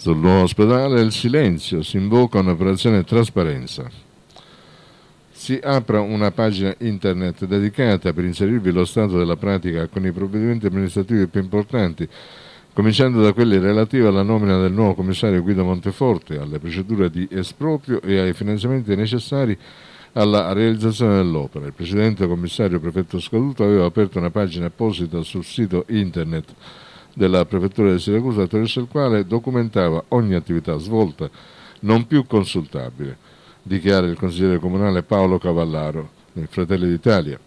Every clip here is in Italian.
Sul nuovo ospedale il silenzio, si invoca un'operazione trasparenza. Si apre una pagina internet dedicata per inserirvi lo stato della pratica con i provvedimenti amministrativi più importanti, cominciando da quelli relativi alla nomina del nuovo commissario Guido Monteforte, alle procedure di esproprio e ai finanziamenti necessari alla realizzazione dell'opera. Il precedente commissario prefetto scaduto aveva aperto una pagina apposita sul sito internet della Prefettura di Siracusa, attraverso il quale documentava ogni attività svolta, non più consultabile, dichiara il consigliere comunale Paolo Cavallaro, nel Fratelli d'Italia.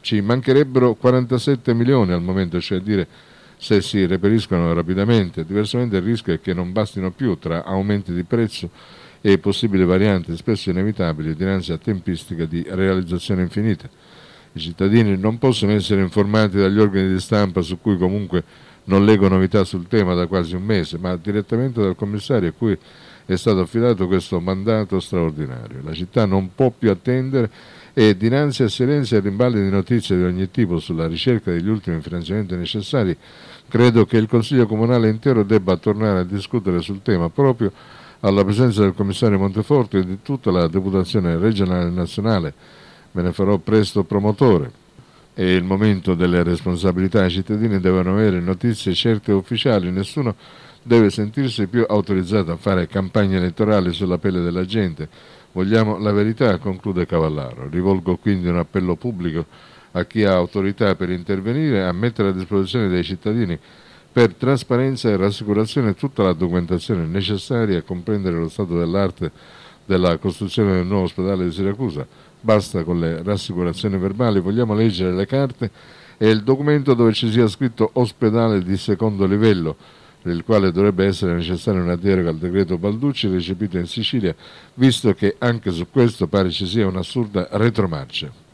Ci mancherebbero 47 milioni al momento, cioè a dire se si reperiscono rapidamente, diversamente il rischio è che non bastino più tra aumenti di prezzo e possibili varianti spesso inevitabili dinanzi a tempistiche di realizzazione infinite. I cittadini non possono essere informati dagli organi di stampa su cui comunque non leggo novità sul tema da quasi un mese, ma direttamente dal commissario a cui è stato affidato questo mandato straordinario. La città non può più attendere e dinanzi a silenzi e rimbalzi di notizie di ogni tipo sulla ricerca degli ultimi finanziamenti necessari, credo che il Consiglio Comunale intero debba tornare a discutere sul tema proprio alla presenza del commissario Monteforte e di tutta la deputazione regionale e nazionale. Me ne farò presto promotore è il momento delle responsabilità. I cittadini devono avere notizie certe e ufficiali, nessuno deve sentirsi più autorizzato a fare campagna elettorale sulla pelle della gente. Vogliamo la verità, conclude Cavallaro. Rivolgo quindi un appello pubblico a chi ha autorità per intervenire a mettere a disposizione dei cittadini per trasparenza e rassicurazione tutta la documentazione necessaria a comprendere lo stato dell'arte della costruzione del nuovo ospedale di Siracusa. Basta con le rassicurazioni verbali, vogliamo leggere le carte e il documento dove ci sia scritto ospedale di secondo livello, per il quale dovrebbe essere necessaria una deroga al decreto Balducci recepito in Sicilia, visto che anche su questo pare ci sia un'assurda retromarcia.